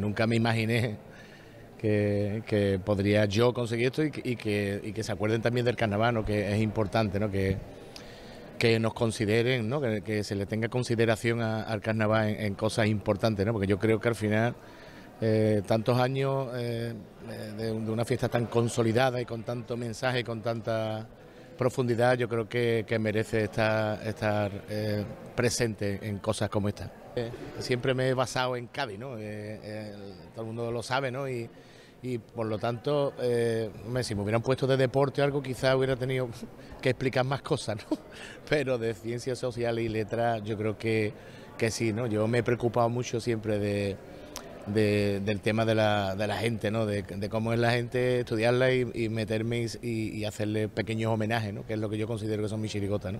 nunca me imaginé que, podría yo conseguir esto y, que, se acuerden también del carnaval, ¿no? que es importante, ¿no? que, que nos consideren, ¿no? que, se le tenga consideración al carnaval en, cosas importantes, ¿no? porque yo creo que al final eh, tantos años eh, de, de, una fiesta tan consolidada y con tanto mensaje, con tanta profundidad yo creo que, merece estar, estar eh, presente en cosas como esta. Eh, siempre me he basado en Cádiz, ¿no? Eh, todo el mundo lo sabe, ¿no? Y, por lo tanto, si me hubieran puesto de deporte o algo, ...quizá hubiera tenido que explicar más cosas, ¿no? Pero de ciencias sociales y letras yo creo que, que sí, ¿no? Yo me he preocupado mucho siempre de de, del tema de la, de la gente, ¿no? De, cómo es la gente, estudiarla y, meterme y, hacerle pequeños homenajes, ¿no? que es lo que yo considero que son mis chirigotas.